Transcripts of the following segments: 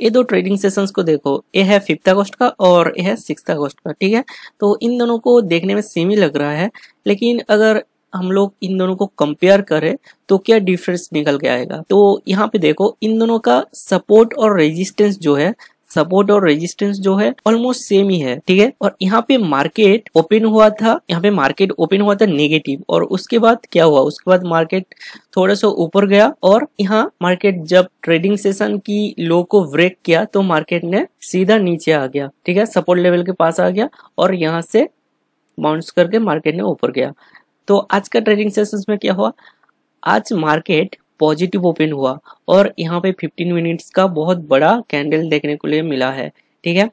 ये दो trading sessions को देखो ये है फिफ्थ अगस्त का और ये है सिक्स अगस्त का ठीक है तो इन दोनों को देखने में सेम ही लग रहा है लेकिन अगर हम लोग इन दोनों को कंपेयर करें तो क्या डिफरेंस निकल के आएगा तो यहाँ पे देखो इन दोनों का सपोर्ट और रेजिस्टेंस जो है सपोर्ट और रेजिस्टेंस जो है ऑलमोस्ट सेम ही है ठीक है और यहाँ पे मार्केट ओपन हुआ था यहाँ पे मार्केट ओपन हुआ था नेगेटिव और उसके बाद क्या हुआ उसके बाद मार्केट थोड़ा सा ऊपर गया और यहाँ मार्केट जब ट्रेडिंग सेशन की लो को ब्रेक किया तो मार्केट ने सीधा नीचे आ गया ठीक है सपोर्ट लेवल के पास आ गया और यहाँ से बाउंस करके मार्केट ने ऊपर गया तो आज का ट्रेडिंग सेशन में क्या हुआ आज मार्केट पॉजिटिव ओपन हुआ और यहाँ पे 15 मिनट्स का बहुत बड़ा कैंडल देखने को लिए मिला है ठीक है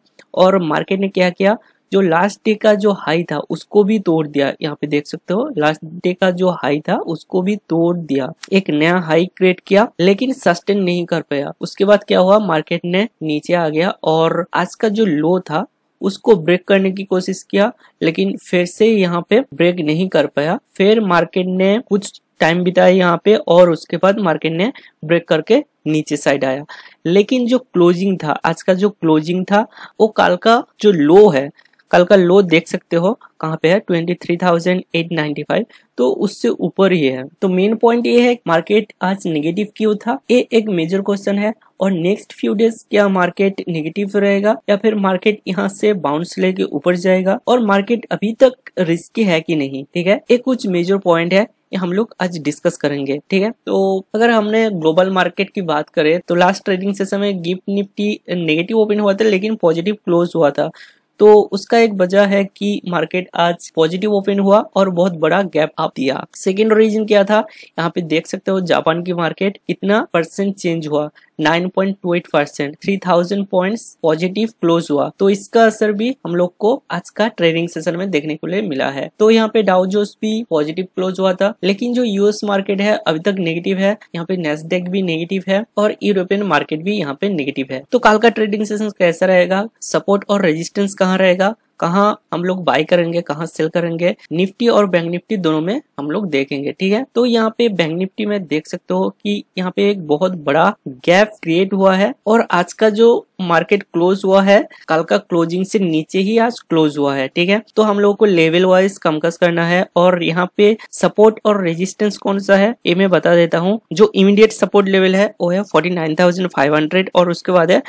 और मार्केट ने क्या किया जो लास्ट डे का जो हाई था उसको भी तोड़ दिया यहाँ पे देख सकते हो लास्ट डे का जो हाई था उसको भी तोड़ दिया एक नया हाई क्रिएट किया लेकिन सस्टेन नहीं कर पाया उसके बाद क्या हुआ मार्केट ने नीचे आ गया और आज का जो लो था उसको ब्रेक करने की कोशिश किया लेकिन फिर से यहाँ पे ब्रेक नहीं कर पाया फिर मार्केट ने कुछ टाइम बिताया यहाँ पे और उसके बाद मार्केट ने ब्रेक करके नीचे साइड आया लेकिन जो क्लोजिंग था आज का जो क्लोजिंग था वो कल का जो लो है कल का लो देख सकते हो कहाँ पे है 23,895 तो उससे ऊपर ही है तो मेन पॉइंट ये है मार्केट आज नेगेटिव क्यों था ये एक मेजर क्वेश्चन है और नेक्स्ट फ्यू डेज क्या मार्केट नेगेटिव रहेगा या फिर मार्केट यहाँ से बाउंस लेके ऊपर जाएगा और मार्केट अभी तक रिस्की है कि नहीं ठीक है ये कुछ मेजर पॉइंट है ये हम लोग आज डिस्कस करेंगे ठीक है तो अगर हमने ग्लोबल मार्केट की बात करें तो लास्ट ट्रेडिंग सेशन में गिफ्ट निफ्टी नेगेटिव ओपन हुआ था लेकिन पॉजिटिव क्लोज हुआ था तो उसका एक वजह है कि मार्केट आज पॉजिटिव ओपन हुआ और बहुत बड़ा गैप आप दिया सेकेंड रीजन क्या था यहाँ पे देख सकते हो जापान की मार्केट कितना परसेंट चेंज हुआ 9.28 percent three thousand point positive close हुआ तो इसका असर भी हम लोग को आज का ट्रेडिंग सेशन में देखने को लिए मिला है तो यहाँ पे डाउजोस भी पॉजिटिव क्लोज हुआ था लेकिन जो यूएस मार्केट है अभी तक नेगेटिव है यहाँ पे नेस्डेक भी नेगेटिव है और यूरोपियन मार्केट भी यहाँ पे नेगेटिव है तो कल का ट्रेडिंग सेशन कैसा रहेगा सपोर्ट और रेजिस्टेंस का कहाँ रहेगा कहाँ हम लोग बाय करेंगे कहाँ सेल करेंगे निफ्टी और बैंक निफ्टी दोनों में हम लोग देखेंगे ठीक है तो यहाँ पे बैंक निफ्टी में देख सकते हो कि यहाँ पे एक बहुत बड़ा गैप क्रिएट हुआ है और आज का जो मार्केट क्लोज हुआ है कल का क्लोजिंग से नीचे ही आज क्लोज हुआ है ठीक है तो हम लोगों को लेवल वाइज कमकस करना है और यहाँ पे सपोर्ट और रेजिस्टेंस कौन सा है ये मैं बता देता हूँ जो इमीडिएट सपोर्ट लेवल है वो है forty nine thousand five hundred और उसके बाद है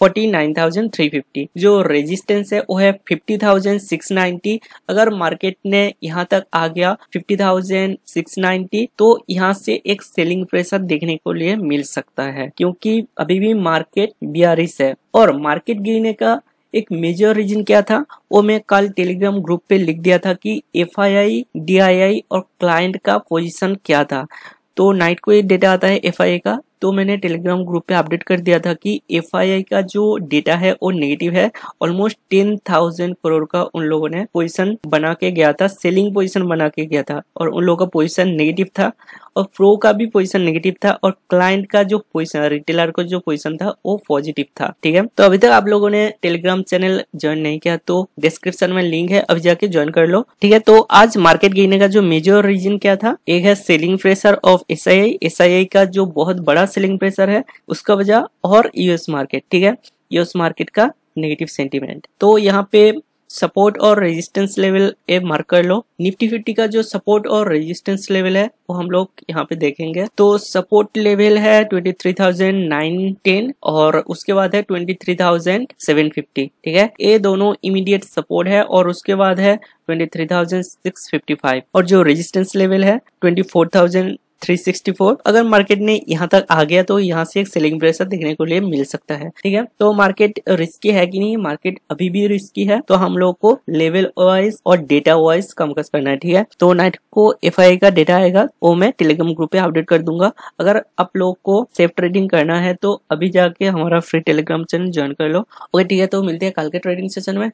49,350 जो रेजिस्टेंस है वो है 50,690 अगर मार्केट ने यहाँ तक आ गया 50,690 तो यहाँ से एक सेलिंग प्रेशर देखने को लिए मिल सकता है क्योंकि अभी भी मार्केट बियारिस है और मार्केट गिरने का एक मेजर रीजन क्या था वो मैं कल टेलीग्राम ग्रुप पे लिख दिया था कि F I I D I आई और क्लाइंट का पोजिशन क्या था तो नाइट को ये डेटा आता है एफ आई का तो मैंने टेलीग्राम ग्रुप पे अपडेट कर दिया था कि एफ का जो डेटा है वो नेगेटिव है ऑलमोस्ट टेन थाउजेंड करोड़ का उन लोगों ने पोजिशन बना के गया था सेलिंग पोजिशन बना के गया था और उन लोगों का पोजिशन नेगेटिव था और प्रो का भी पोजीशन नेगेटिव था और क्लाइंट का जो पोजीशन रिटेलर का जो पोजीशन था वो पॉजिटिव था ठीक है तो अभी तक आप लोगों ने टेलीग्राम चैनल ज्वाइन नहीं किया तो डिस्क्रिप्शन में लिंक है अभी जाके ज्वाइन कर लो ठीक है तो आज मार्केट गिरने का जो मेजर रीजन क्या था एक है selling pressure of S I का जो बहुत बड़ा सेलिंग प्रेशर है उसका वजह और यूएस मार्केट ठीक है यूएस मार्केट का नेगेटिव सेंटिमेंट तो यहाँ पे सपोर्ट और रेजिस्टेंस लेवल ए मार्क कर लो निफ्टी फिफ्टी का जो सपोर्ट और रेजिस्टेंस लेवल है वो हम लोग यहाँ पे देखेंगे तो सपोर्ट लेवल है 23,910 और उसके बाद है 23,750 ठीक है ये दोनों इमीडिएट सपोर्ट है और उसके बाद है 23,655 और जो रेजिस्टेंस लेवल है 24,000 364 अगर मार्केट ने यहाँ तक आ गया तो यहाँ से एक सेलिंग प्रेशर देखने को लिए मिल सकता है ठीक है तो मार्केट रिस्की है कि नहीं मार्केट अभी भी रिस्की है तो हम लोग को लेवल वाइज और डेटा वाइज कम करना है ठीक है तो नाइट को एफ का डेटा आएगा वो मैं टेलीग्राम ग्रुप पे अपडेट कर दूंगा अगर आप लोग को सेफ ट्रेडिंग करना है तो अभी जाके हमारा फ्री टेलीग्राम चैनल ज्वाइन कर लो ओके ठीक है तो मिलते हैं कल के ट्रेडिंग सेशन में